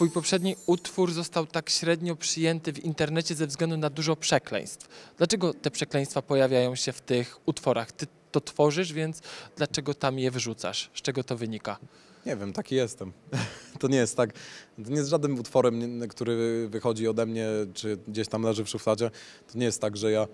Twój poprzedni utwór został tak średnio przyjęty w internecie ze względu na dużo przekleństw. Dlaczego te przekleństwa pojawiają się w tych utworach? Ty to tworzysz, więc dlaczego tam je wyrzucasz? Z czego to wynika? Nie wiem, taki jestem. To nie jest tak. To nie jest żadnym utworem, który wychodzi ode mnie, czy gdzieś tam leży w szufladzie. To nie jest tak, że ja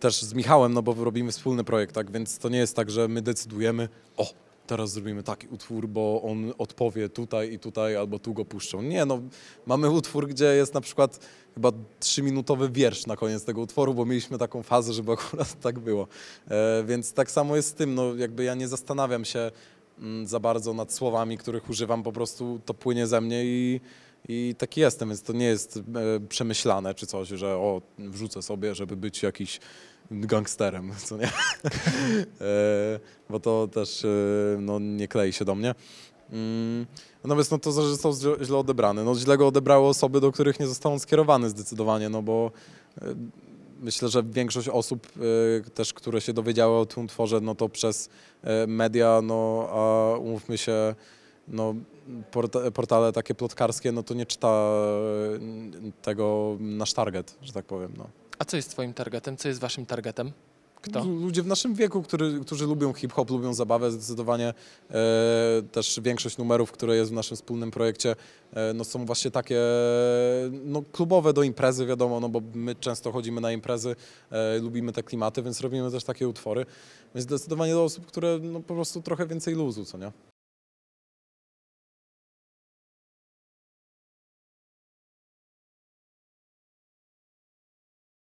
też z Michałem, no bo robimy wspólny projekt, tak? Więc to nie jest tak, że my decydujemy, o, teraz zrobimy taki utwór, bo on odpowie tutaj i tutaj, albo tu go puszczą. Nie, no, mamy utwór, gdzie jest na przykład chyba trzyminutowy wiersz na koniec tego utworu, bo mieliśmy taką fazę, żeby akurat tak było. E, więc tak samo jest z tym, no, jakby ja nie zastanawiam się mm, za bardzo nad słowami, których używam, po prostu to płynie ze mnie i, i taki jestem, więc to nie jest e, przemyślane czy coś, że o, wrzucę sobie, żeby być jakiś gangsterem, co nie? e, bo to też y, no, nie klei się do mnie. Mm, natomiast no, to został źle odebrany. No, źle go odebrały osoby, do których nie został on skierowany zdecydowanie, no bo y, myślę, że większość osób y, też, które się dowiedziały o tym tworze no to przez media, no a umówmy się, no, portale takie plotkarskie, no to nie czyta tego nasz target, że tak powiem. No. A co jest twoim targetem? Co jest waszym targetem? Kto? Ludzie w naszym wieku, który, którzy lubią hip-hop, lubią zabawę, zdecydowanie e, też większość numerów, które jest w naszym wspólnym projekcie, e, no są właśnie takie no, klubowe do imprezy, wiadomo, no bo my często chodzimy na imprezy, e, lubimy te klimaty, więc robimy też takie utwory. Więc zdecydowanie do osób, które no, po prostu trochę więcej luzu, co nie?